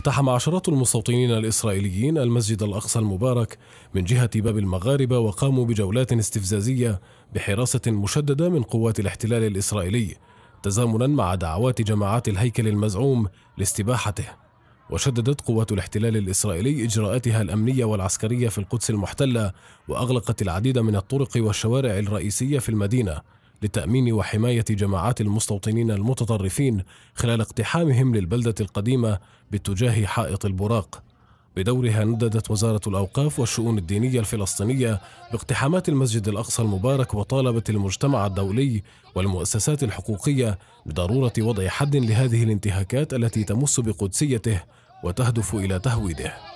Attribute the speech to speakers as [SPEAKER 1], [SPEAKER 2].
[SPEAKER 1] اقتحم عشرات المستوطنين الإسرائيليين المسجد الأقصى المبارك من جهة باب المغاربة وقاموا بجولات استفزازية بحراسة مشددة من قوات الاحتلال الإسرائيلي تزامنا مع دعوات جماعات الهيكل المزعوم لاستباحته وشددت قوات الاحتلال الإسرائيلي إجراءاتها الأمنية والعسكرية في القدس المحتلة وأغلقت العديد من الطرق والشوارع الرئيسية في المدينة لتأمين وحماية جماعات المستوطنين المتطرفين خلال اقتحامهم للبلدة القديمة باتجاه حائط البراق بدورها نددت وزارة الأوقاف والشؤون الدينية الفلسطينية باقتحامات المسجد الأقصى المبارك وطالبت المجتمع الدولي والمؤسسات الحقوقية بضرورة وضع حد لهذه الانتهاكات التي تمس بقدسيته وتهدف إلى تهويده